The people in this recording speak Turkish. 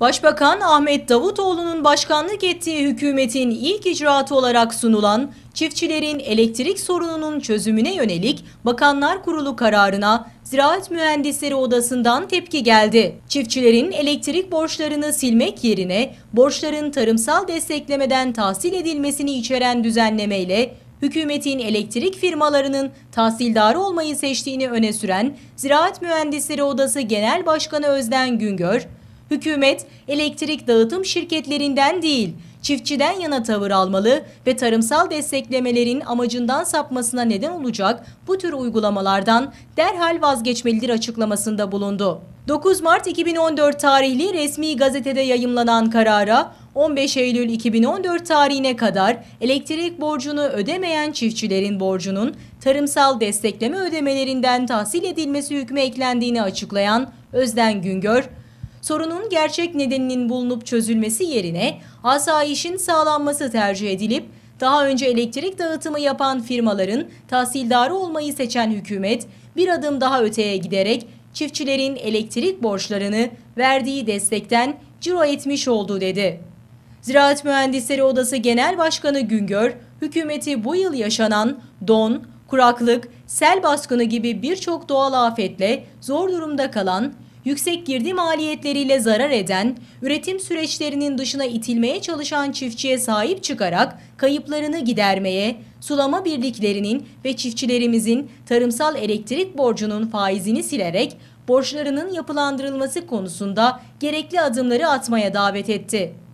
Başbakan Ahmet Davutoğlu'nun başkanlık ettiği hükümetin ilk icraatı olarak sunulan çiftçilerin elektrik sorununun çözümüne yönelik Bakanlar Kurulu kararına Ziraat Mühendisleri Odası'ndan tepki geldi. Çiftçilerin elektrik borçlarını silmek yerine borçların tarımsal desteklemeden tahsil edilmesini içeren düzenlemeyle hükümetin elektrik firmalarının tahsildarı olmayı seçtiğini öne süren Ziraat Mühendisleri Odası Genel Başkanı Özden Güngör, Hükümet elektrik dağıtım şirketlerinden değil, çiftçiden yana tavır almalı ve tarımsal desteklemelerin amacından sapmasına neden olacak bu tür uygulamalardan derhal vazgeçmelidir açıklamasında bulundu. 9 Mart 2014 tarihli resmi gazetede yayımlanan karara 15 Eylül 2014 tarihine kadar elektrik borcunu ödemeyen çiftçilerin borcunun tarımsal destekleme ödemelerinden tahsil edilmesi hükmü eklendiğini açıklayan Özden Güngör sorunun gerçek nedeninin bulunup çözülmesi yerine asayişin sağlanması tercih edilip daha önce elektrik dağıtımı yapan firmaların tahsildarı olmayı seçen hükümet bir adım daha öteye giderek çiftçilerin elektrik borçlarını verdiği destekten ciro etmiş oldu dedi. Ziraat Mühendisleri Odası Genel Başkanı Güngör, hükümeti bu yıl yaşanan don, kuraklık, sel baskını gibi birçok doğal afetle zor durumda kalan yüksek girdi maliyetleriyle zarar eden, üretim süreçlerinin dışına itilmeye çalışan çiftçiye sahip çıkarak kayıplarını gidermeye, sulama birliklerinin ve çiftçilerimizin tarımsal elektrik borcunun faizini silerek borçlarının yapılandırılması konusunda gerekli adımları atmaya davet etti.